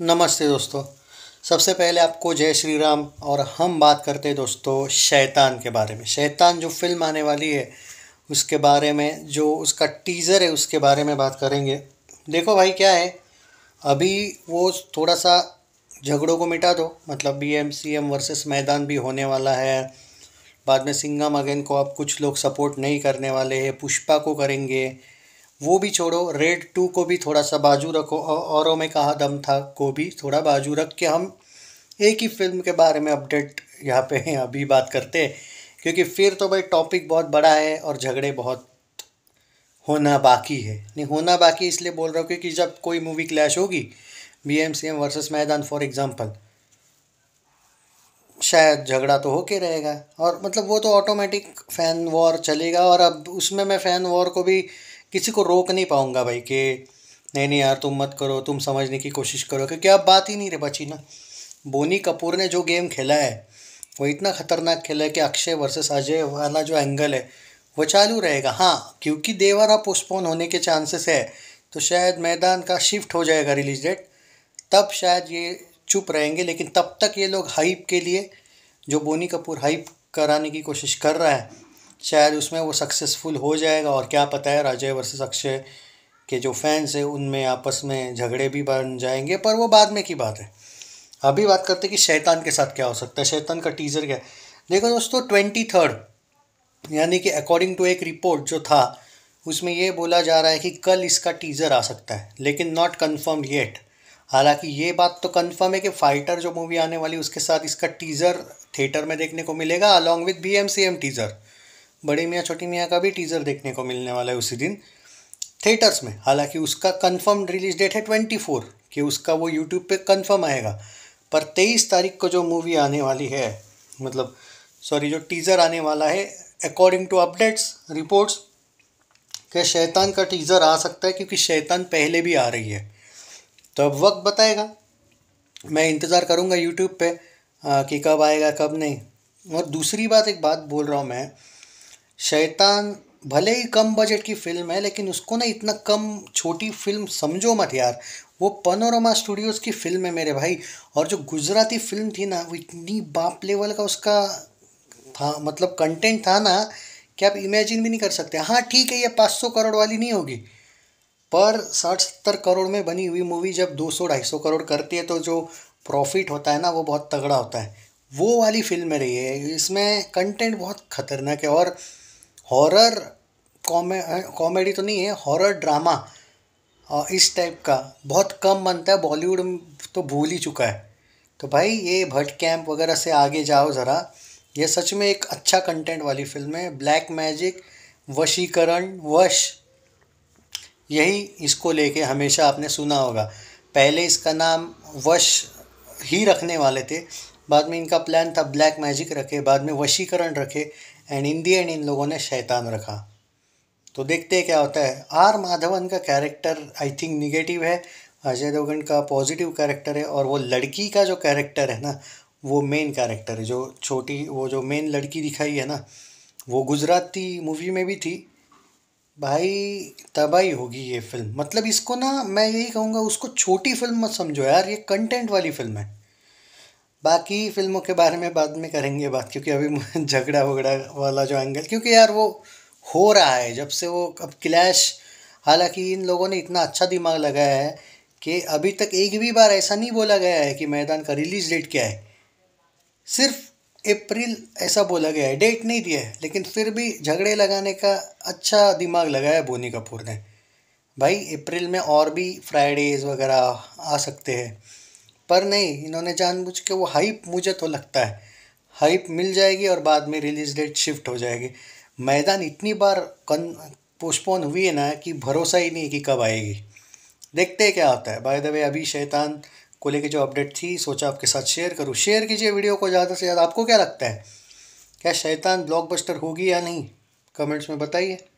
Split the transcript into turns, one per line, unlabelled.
नमस्ते दोस्तों सबसे पहले आपको जय श्री राम और हम बात करते हैं दोस्तों शैतान के बारे में शैतान जो फिल्म आने वाली है उसके बारे में जो उसका टीज़र है उसके बारे में बात करेंगे देखो भाई क्या है अभी वो थोड़ा सा झगड़ों को मिटा दो मतलब B M C M versus Maidaan भी होने वाला है बाद में सिंगम अगेन को अब कुछ लोग सपोर्ट नहीं करने वाले हैं पुष्पा को करेंगे वो भी छोड़ो रेड टू को भी थोड़ा सा बाजू रखो औरों में कहा दम था को भी थोड़ा बाजू रख के हम एक ही फिल्म के बारे में अपडेट यहाँ पे हैं अभी बात करते हैं क्योंकि फिर तो भाई टॉपिक बहुत बड़ा है और झगड़े बहुत होना बाकी है नहीं होना बाकी इसलिए बोल रहा हूँ क्योंकि जब कोई मूवी क्लैश होगी B M C M versus Maidaan for example शायद झगड़ा तो होके रहेगा और मतलब वो तो ऑटोमेटिक फ़ैन वॉर चलेगा और अब उसमें मैं फ़ैन वॉर को भी किसी को रोक नहीं पाऊंगा भाई कि नहीं नहीं यार तुम मत करो तुम समझने की कोशिश करो क्योंकि अब बात ही नहीं रहे बची ना बोनी कपूर ने जो गेम खेला है वो इतना खतरनाक खेला है कि अक्षय वर्सेस अजय वाला जो एंगल है वो चालू रहेगा हाँ क्योंकि देवारा पोस्टपोन होने के चांसेस है तो शायद मैदान का शिफ्ट हो जाएगा रिलीज डेट तब शायद ये चुप रहेंगे लेकिन तब तक ये लोग हाइप के लिए जो बोनी कपूर हाइप कराने की कोशिश कर रहा है शायद उसमें वो सक्सेसफुल हो जाएगा और क्या पता है राजय वर्सेस अक्षय के जो फैंस हैं उनमें आपस में झगड़े भी बन जाएंगे पर वो बाद में की बात है अभी बात करते हैं कि शैतान के साथ क्या हो सकता है शैतान का टीज़र क्या है देखो दोस्तों ट्वेंटी थर्ड यानी कि अकॉर्डिंग टू एक रिपोर्ट जो था उसमें ये बोला जा रहा है कि कल इसका टीज़र आ सकता है लेकिन नॉट कन्फर्म येट हालांकि ये बात तो कन्फर्म है कि फाइटर जो मूवी आने वाली उसके साथ इसका टीज़र थिएटर में देखने को मिलेगा along with B M C M teaser Bade Miyan छोटी मियाँ का भी टीज़र देखने को मिलने वाला है उसी दिन थिएटर्स में हालांकि उसका कंफर्म रिलीज डेट है ट्वेंटी फोर कि उसका वो यूट्यूब पे कंफर्म आएगा पर तेईस तारीख को जो मूवी आने वाली है मतलब सॉरी जो टीज़र आने वाला है अकॉर्डिंग टू अपडेट्स रिपोर्ट्स के शैतान का टीज़र आ सकता है क्योंकि शैतान पहले भी आ रही है तो अब वक्त बताएगा मैं इंतज़ार करूँगा यूट्यूब पर कि कब आएगा कब नहीं और दूसरी बात एक बात बोल रहा हूँ मैं शैतान भले ही कम बजट की फिल्म है लेकिन उसको ना इतना कम छोटी फिल्म समझो मत यार वो पनोरमा स्टूडियोज़ की फिल्म है मेरे भाई और जो गुजराती फिल्म थी ना वो इतनी बाप लेवल का उसका था मतलब कंटेंट था ना कि आप इमेजिन भी नहीं कर सकते हाँ ठीक है ये पाँच सौ करोड़ वाली नहीं होगी पर साठ सत्तर करोड़ में बनी हुई मूवी जब दो सौ ढाई सौ करोड़ करती है तो जो प्रॉफिट होता है ना वो बहुत तगड़ा होता है वो वाली फिल्म रही है इसमें कंटेंट बहुत खतरनाक है और हॉरर कॉमे कॉमेडी तो नहीं है हॉरर ड्रामा इस टाइप का बहुत कम बनता है बॉलीवुड तो भूल ही चुका है तो भाई ये भट कैंप वगैरह से आगे जाओ ज़रा ये सच में एक अच्छा कंटेंट वाली फिल्म है ब्लैक मैजिक वशीकरण वश यही इसको लेके हमेशा आपने सुना होगा पहले इसका नाम वश ही रखने वाले थे बाद में इनका प्लान था ब्लैक मैजिक रखे बाद में वशीकरण रखे and in the and in लोगों ने शैतान रखा तो देखते हैं क्या होता है आर माधवन का कैरेक्टर आई थिंक निगेटिव है अजय देवगन का पॉजिटिव कैरेक्टर है और वो लड़की का जो कैरेक्टर है ना वो मेन कैरेक्टर है जो छोटी वो जो मेन लड़की दिखाई है ना वो गुजराती मूवी में भी थी भाई तबाही होगी ये फिल्म मतलब इसको ना मैं यही कहूँगा उसको छोटी फिल्म मत समझो यार ये कंटेंट वाली फिल्म है बाकी फिल्मों के बारे में बाद में करेंगे बात क्योंकि अभी झगड़ा वगड़ा वाला जो एंगल क्योंकि यार वो हो रहा है जब से वो अब क्लैश हालांकि इन लोगों ने इतना अच्छा दिमाग लगाया है कि अभी तक एक भी बार ऐसा नहीं बोला गया है कि मैदान का रिलीज डेट क्या है सिर्फ अप्रैल ऐसा बोला गया है डेट नहीं दिया है लेकिन फिर भी झगड़े लगाने का अच्छा दिमाग लगाया बोनी कपूर ने भाई अप्रैल में और भी फ्राइडेज़ वगैरह आ सकते हैं पर नहीं इन्होंने जानबूझ के वो हाइप मुझे तो लगता है हाइप मिल जाएगी और बाद में रिलीज डेट शिफ्ट हो जाएगी मैदान इतनी बार कन पोस्टपोन हुई है ना कि भरोसा ही नहीं कि कब आएगी देखते हैं क्या होता है बाय द वे अभी शैतान को लेकर जो अपडेट थी सोचा आपके साथ शेयर करूँ शेयर कीजिए वीडियो को ज़्यादा से ज़्यादा आपको क्या लगता है क्या शैतान ब्लॉकबस्टर होगी या नहीं कमेंट्स में बताइए